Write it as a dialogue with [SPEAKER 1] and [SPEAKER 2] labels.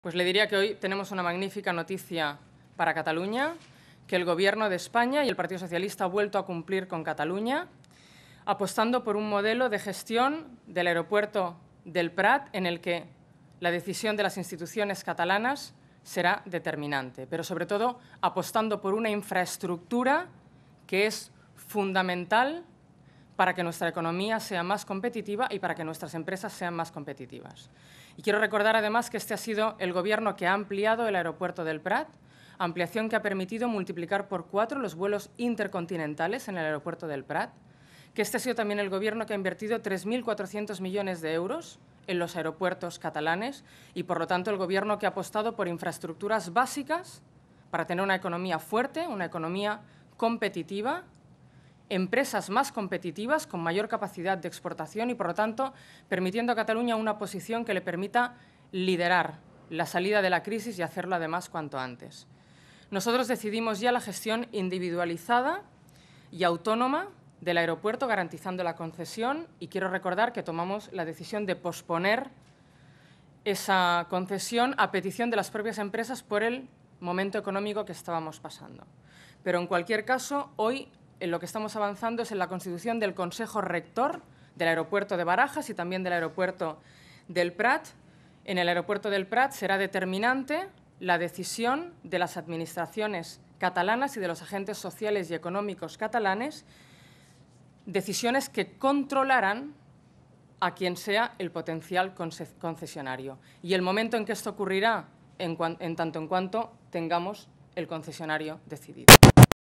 [SPEAKER 1] Pues le diría que hoy tenemos una magnífica noticia para Cataluña, que el Gobierno de España y el Partido Socialista ha vuelto a cumplir con Cataluña, apostando por un modelo de gestión del aeropuerto del Prat en el que la decisión de las instituciones catalanas será determinante, pero sobre todo apostando por una infraestructura que es fundamental para que nuestra economía sea más competitiva y para que nuestras empresas sean más competitivas. Y quiero recordar además que este ha sido el Gobierno que ha ampliado el aeropuerto del Prat, ampliación que ha permitido multiplicar por cuatro los vuelos intercontinentales en el aeropuerto del Prat, que este ha sido también el Gobierno que ha invertido 3.400 millones de euros en los aeropuertos catalanes y, por lo tanto, el Gobierno que ha apostado por infraestructuras básicas para tener una economía fuerte, una economía competitiva empresas más competitivas con mayor capacidad de exportación y, por lo tanto, permitiendo a Cataluña una posición que le permita liderar la salida de la crisis y hacerlo además cuanto antes. Nosotros decidimos ya la gestión individualizada y autónoma del aeropuerto garantizando la concesión y quiero recordar que tomamos la decisión de posponer esa concesión a petición de las propias empresas por el momento económico que estábamos pasando. Pero en cualquier caso, hoy en lo que estamos avanzando es en la constitución del Consejo Rector del aeropuerto de Barajas y también del aeropuerto del Prat. En el aeropuerto del Prat será determinante la decisión de las administraciones catalanas y de los agentes sociales y económicos catalanes, decisiones que controlarán a quien sea el potencial concesionario. Y el momento en que esto ocurrirá, en, en tanto en cuanto tengamos el concesionario decidido.